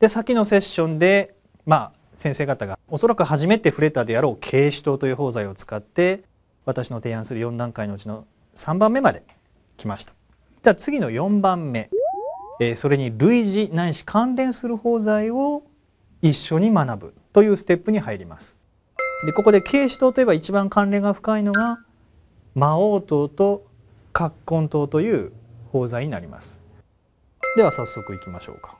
で先のセッションで、まあ、先生方がおそらく初めて触れたであろう警視党という法剤を使って私の提案する4段階のうちの3番目まで来ました。では次の4番目、えー、それに類似ないし関連する法剤を一緒に学ぶというステップに入ります。でここで警視党といえば一番関連が深いのが魔王党と葛根党という法剤になります。では早速いきましょうか。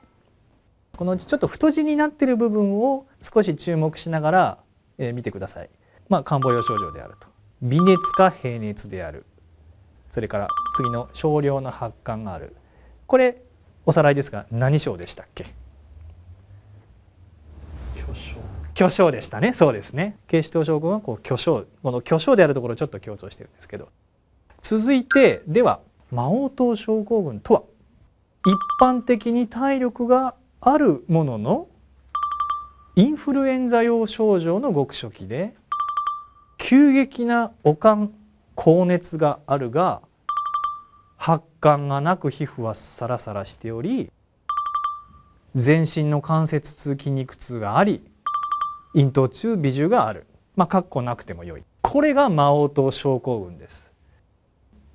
このちょっと太字になってる部分を少し注目しながら、え見てください。まあ、感冒用症状であると。微熱か平熱である。それから次の少量の発汗がある。これおさらいですが何症でしたっけ巨症巨症でしたねそうですね警視東症候群はこう巨症この巨症であるところをちょっと強調してるんですけど続いてでは魔王島症候群とは一般的に体力があるもののインフルエンザ用症状の極初期で急激な悪寒高熱があるが発汗がなく皮膚はサラサラしており全身の関節痛筋肉痛があり咽頭中鼻重があるまあ括弧なくてもよいこれが魔王と症候群です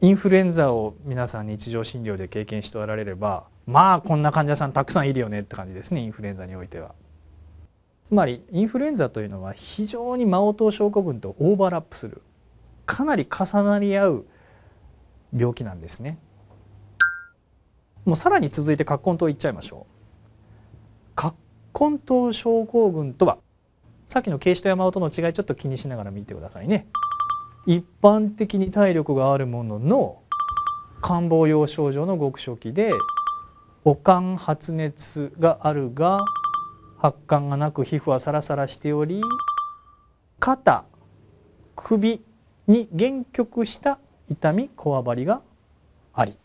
インフルエンザを皆さん日常診療で経験しておられればまあこんな患者さんたくさんいるよねって感じですねインフルエンザにおいては。つまりインフルエンザというのは非常にマオト症候群とオーバーラップするかなり重なり合う病気なんですね。もうさらに続いて葛根湯いっちゃいましょう。葛根湯症候群とはさっきの軽視と山音の違いちょっと気にしながら見てくださいね。一般的に体力があるものの感冒用症状の極小期で悪寒発熱があるが発汗がなく皮膚はサラサラしており肩首に限局した痛みこわばりがあり、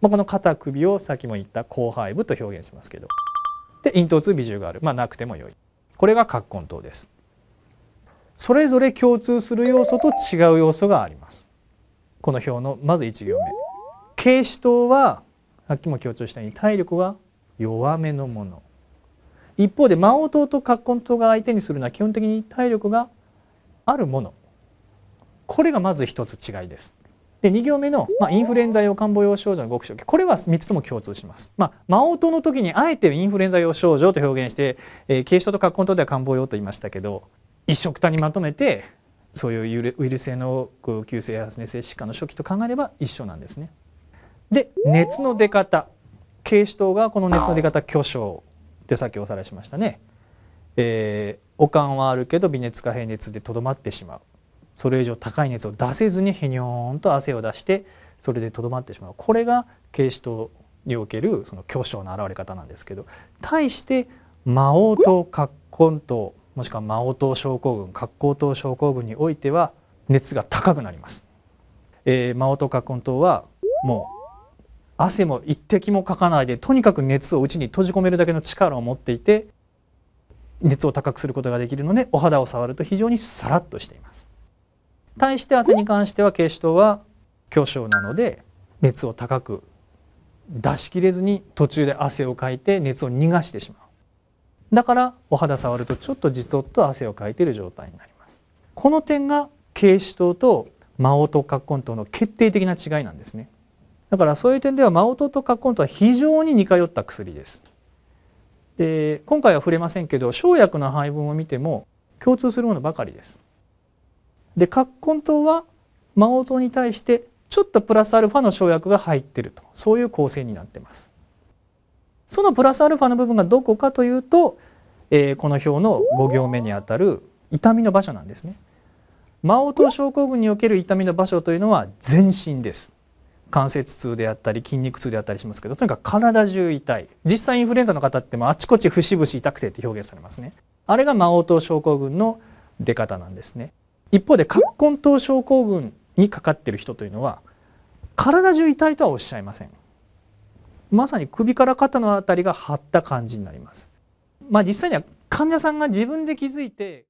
まあ、この肩首をさっきも言った後背部と表現しますけどで咽頭痛微重があるまあなくてもよいこれが葛根湯です。それぞれ共通する要素と違う要素があります。この表のまず1行目。軽視糖はさっきも強調したように体力は弱めのもの一方で魔王党と葛根党が相手にするのは基本的に体力があるものこれがまず一つ違いです。で2行目の、まあ、インフルエンザ用感冒用症状の極小期これは3つとも共通します。まあ、魔王党の時にあえてインフルエンザ用症状と表現して、えー、軽症と葛根党では感冒用と言いましたけど一緒くたにまとめてそういうウイルス性の急性発熱性疾患の初期と考えれば一緒なんですね。で熱の出方警視等がこの熱の出方巨匠ってさっきおさらいしましたね。えー、おかんはあるけど微熱か平熱でとどまってしまうそれ以上高い熱を出せずにへにょーんと汗を出してそれでとどまってしまうこれが警視等におけるその巨匠の現れ方なんですけど対して魔王と葛根島もしくは魔王島症候群葛根島症候群においては熱が高くなります。えー、魔王と葛根島はもう汗も一滴もかかないでとにかく熱を内に閉じ込めるだけの力を持っていて熱を高くすることができるのでお肌を触ると非常にサラッとしています対して汗に関しては軽視糖は巨匠なので熱を高く出し切れずに途中で汗をかいて熱を逃がしてしまうだからお肌触るとちょっとじとっと汗をかいている状態になりますこの点が軽視糖とマオとカッコ糖の決定的な違いなんですねだからそういう点ではマオトとカッコンとは非常に似通った薬です。で今回は触れませんけど生薬の配分を見ても共通するものばかりです。でカッコン糖はマオトに対してちょっとプラスアルファの生薬が入ってるとそういう構成になってます。そのプラスアルファの部分がどこかというと、えー、この表の5行目にあたる痛みの場所なんですね。マオト症候群における痛みの場所というのは全身です。関節痛であったり筋肉痛であったりしますけどとにかく体中痛い実際インフルエンザの方ってもあちこち節々痛くてって表現されますねあれが魔王島症候群の出方なんですね一方で葛根湯症候群にかかってる人というのは体中痛いとはおっしゃいませんまさに首から肩のあたりが張った感じになりますまあ実際には患者さんが自分で気づいて